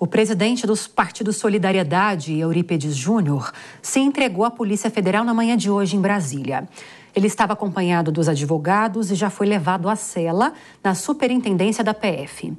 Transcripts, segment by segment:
O presidente dos partidos Solidariedade, Eurípedes Júnior, se entregou à Polícia Federal na manhã de hoje em Brasília. Ele estava acompanhado dos advogados e já foi levado à cela na superintendência da PF.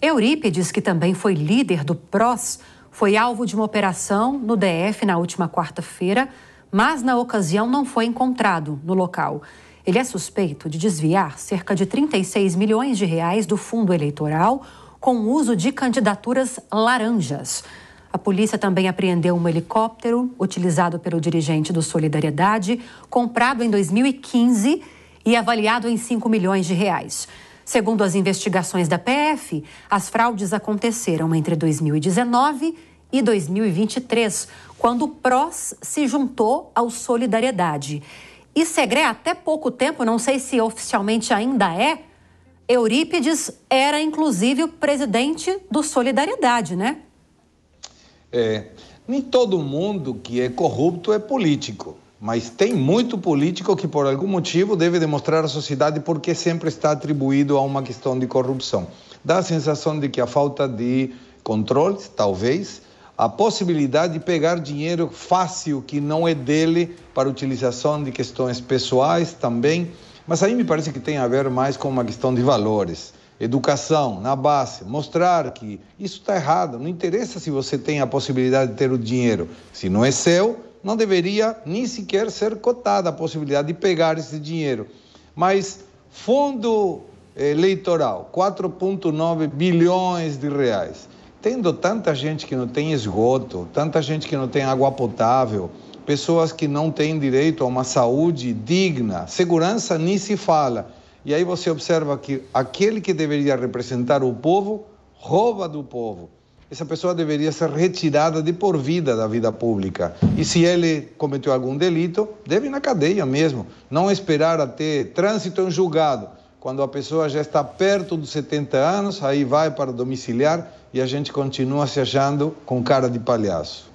Eurípedes, que também foi líder do PROS, foi alvo de uma operação no DF na última quarta-feira, mas na ocasião não foi encontrado no local. Ele é suspeito de desviar cerca de 36 milhões de reais do fundo eleitoral com o uso de candidaturas laranjas. A polícia também apreendeu um helicóptero utilizado pelo dirigente do Solidariedade, comprado em 2015 e avaliado em 5 milhões de reais. Segundo as investigações da PF, as fraudes aconteceram entre 2019 e 2023, quando o PROS se juntou ao Solidariedade. E Segré, até pouco tempo, não sei se oficialmente ainda é, Eurípides era, inclusive, o presidente do Solidariedade, né? É. Nem todo mundo que é corrupto é político, mas tem muito político que, por algum motivo, deve demonstrar à sociedade porque sempre está atribuído a uma questão de corrupção. Dá a sensação de que a falta de controles, talvez, a possibilidade de pegar dinheiro fácil que não é dele para utilização de questões pessoais também mas aí me parece que tem a ver mais com uma questão de valores. Educação na base, mostrar que isso está errado. Não interessa se você tem a possibilidade de ter o dinheiro. Se não é seu, não deveria nem sequer ser cotada a possibilidade de pegar esse dinheiro. Mas fundo eh, eleitoral, 4,9 bilhões de reais. Tendo tanta gente que não tem esgoto, tanta gente que não tem água potável, pessoas que não têm direito a uma saúde digna, segurança nem se fala. E aí você observa que aquele que deveria representar o povo rouba do povo. Essa pessoa deveria ser retirada de por vida da vida pública. E se ele cometeu algum delito, deve ir na cadeia mesmo. Não esperar até trânsito em julgado. Quando a pessoa já está perto dos 70 anos, aí vai para domiciliar e a gente continua se achando com cara de palhaço.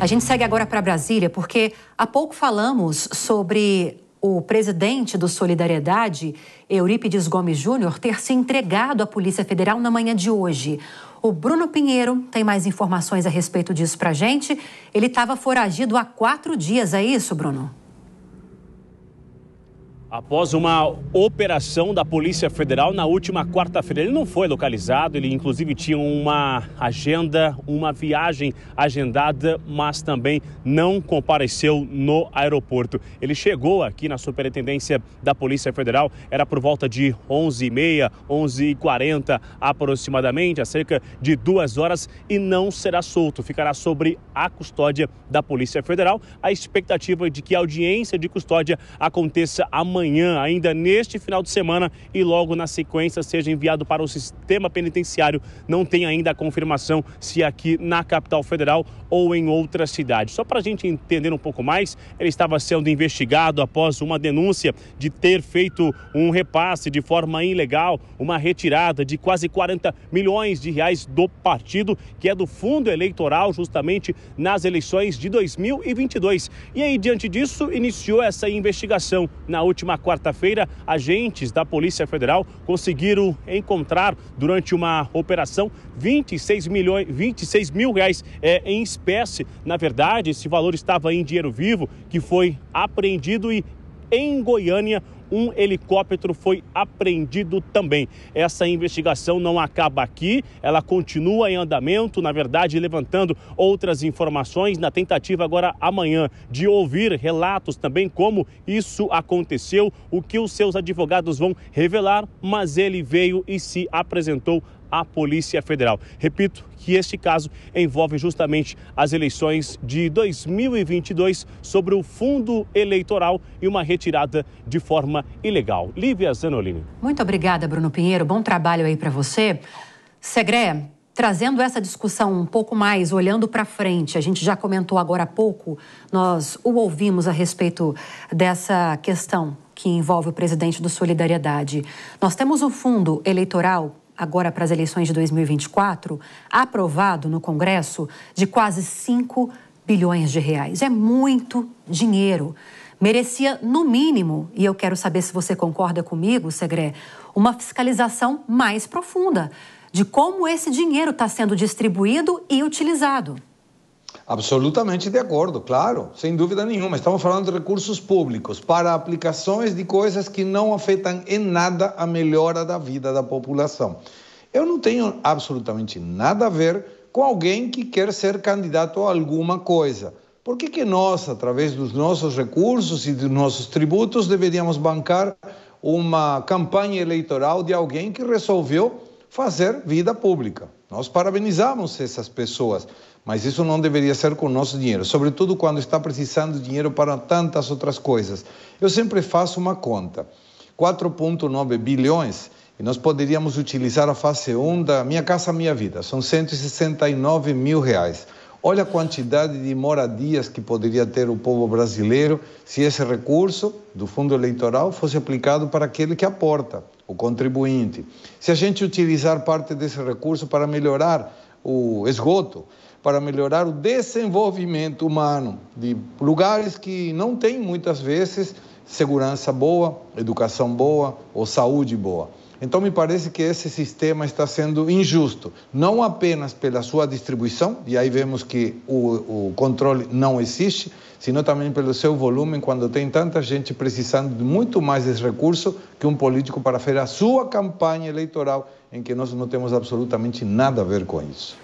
A gente segue agora para Brasília, porque há pouco falamos sobre o presidente do Solidariedade, Eurípides Gomes Júnior, ter se entregado à Polícia Federal na manhã de hoje. O Bruno Pinheiro tem mais informações a respeito disso para gente. Ele estava foragido há quatro dias, é isso, Bruno? após uma operação da Polícia Federal na última quarta-feira. Ele não foi localizado, ele inclusive tinha uma agenda, uma viagem agendada, mas também não compareceu no aeroporto. Ele chegou aqui na Superintendência da Polícia Federal, era por volta de 11h30, 11h40 aproximadamente, há cerca de duas horas, e não será solto. Ficará sobre a custódia da Polícia Federal. A expectativa é de que a audiência de custódia aconteça amanhã amanhã, ainda neste final de semana e logo na sequência seja enviado para o sistema penitenciário. Não tem ainda a confirmação se é aqui na capital federal ou em outra cidade. Só para a gente entender um pouco mais, ele estava sendo investigado após uma denúncia de ter feito um repasse de forma ilegal, uma retirada de quase 40 milhões de reais do partido, que é do fundo eleitoral, justamente nas eleições de 2022. E aí, diante disso, iniciou essa investigação na última última quarta-feira, agentes da Polícia Federal conseguiram encontrar, durante uma operação, 26, milhões, 26 mil reais é, em espécie. Na verdade, esse valor estava em dinheiro vivo, que foi apreendido e em Goiânia, um helicóptero foi apreendido também. Essa investigação não acaba aqui, ela continua em andamento, na verdade, levantando outras informações na tentativa agora amanhã de ouvir relatos também como isso aconteceu, o que os seus advogados vão revelar, mas ele veio e se apresentou à Polícia Federal. Repito que este caso envolve justamente as eleições de 2022 sobre o fundo eleitoral e uma retirada de forma ilegal. Lívia Zanolini. Muito obrigada, Bruno Pinheiro. Bom trabalho aí para você. Segre, trazendo essa discussão um pouco mais, olhando para frente, a gente já comentou agora há pouco, nós o ouvimos a respeito dessa questão que envolve o presidente do Solidariedade. Nós temos o fundo eleitoral agora para as eleições de 2024, aprovado no Congresso de quase 5 bilhões de reais. É muito dinheiro. Merecia, no mínimo, e eu quero saber se você concorda comigo, Segré, uma fiscalização mais profunda de como esse dinheiro está sendo distribuído e utilizado. Absolutamente de acordo, claro, sem dúvida nenhuma. Estamos falando de recursos públicos para aplicações de coisas que não afetam em nada a melhora da vida da população. Eu não tenho absolutamente nada a ver com alguém que quer ser candidato a alguma coisa. Por que, que nós, através dos nossos recursos e dos nossos tributos, deveríamos bancar uma campanha eleitoral de alguém que resolveu fazer vida pública? Nós parabenizamos essas pessoas, mas isso não deveria ser com o nosso dinheiro, sobretudo quando está precisando de dinheiro para tantas outras coisas. Eu sempre faço uma conta: 4,9 bilhões e nós poderíamos utilizar a fase 1 da Minha Casa Minha Vida, são 169 mil reais. Olha a quantidade de moradias que poderia ter o povo brasileiro se esse recurso do fundo eleitoral fosse aplicado para aquele que aporta, o contribuinte. Se a gente utilizar parte desse recurso para melhorar o esgoto, para melhorar o desenvolvimento humano de lugares que não têm muitas vezes segurança boa, educação boa ou saúde boa. Então, me parece que esse sistema está sendo injusto, não apenas pela sua distribuição, e aí vemos que o, o controle não existe, sino também pelo seu volume, quando tem tanta gente precisando de muito mais esse recurso que um político para fazer a sua campanha eleitoral, em que nós não temos absolutamente nada a ver com isso.